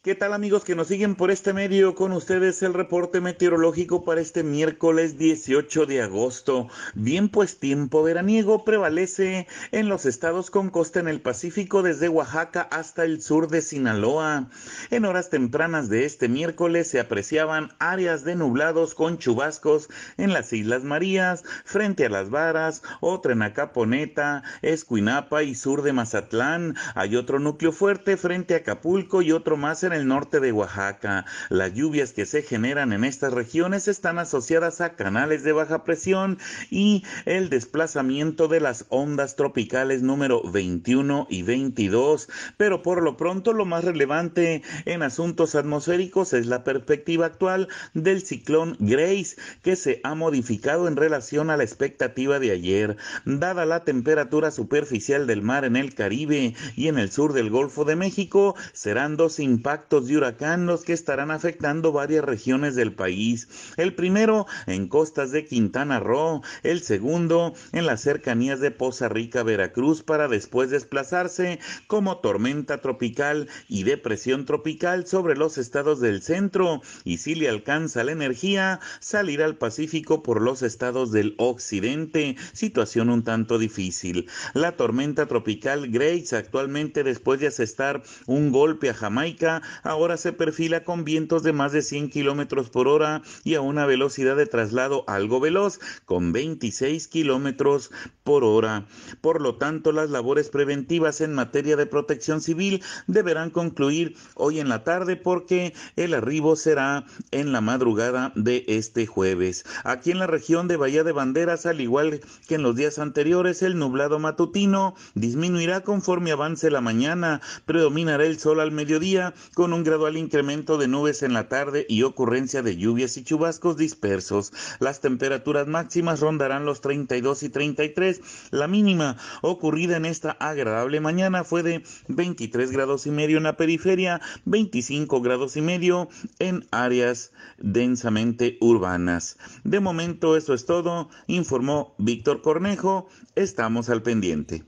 ¿Qué tal amigos que nos siguen por este medio? Con ustedes el reporte meteorológico para este miércoles 18 de agosto. Bien pues tiempo veraniego prevalece en los estados con costa en el Pacífico desde Oaxaca hasta el sur de Sinaloa. En horas tempranas de este miércoles se apreciaban áreas de nublados con chubascos en las Islas Marías, frente a Las Varas, otra en Acaponeta, Escuinapa y sur de Mazatlán. Hay otro núcleo fuerte frente a Acapulco y otro más en en el norte de Oaxaca. Las lluvias que se generan en estas regiones están asociadas a canales de baja presión y el desplazamiento de las ondas tropicales número 21 y 22. Pero por lo pronto lo más relevante en asuntos atmosféricos es la perspectiva actual del ciclón Grace, que se ha modificado en relación a la expectativa de ayer, dada la temperatura superficial del mar en el Caribe y en el sur del Golfo de México, serán dos impactos de huracán los que estarán afectando varias regiones del país. El primero en costas de Quintana Roo, el segundo en las cercanías de Poza Rica, Veracruz, para después desplazarse como tormenta tropical y depresión tropical sobre los estados del centro y si le alcanza la energía, salir al Pacífico por los estados del occidente, situación un tanto difícil. La tormenta tropical Grace actualmente después de asestar un golpe a Jamaica ahora se perfila con vientos de más de 100 kilómetros por hora y a una velocidad de traslado algo veloz, con 26 kilómetros por hora. Por lo tanto, las labores preventivas en materia de protección civil deberán concluir hoy en la tarde porque el arribo será en la madrugada de este jueves. Aquí en la región de Bahía de Banderas, al igual que en los días anteriores, el nublado matutino disminuirá conforme avance la mañana, predominará el sol al mediodía con un gradual incremento de nubes en la tarde y ocurrencia de lluvias y chubascos dispersos. Las temperaturas máximas rondarán los 32 y 33. La mínima ocurrida en esta agradable mañana fue de 23 grados y medio en la periferia, 25 grados y medio en áreas densamente urbanas. De momento eso es todo, informó Víctor Cornejo. Estamos al pendiente.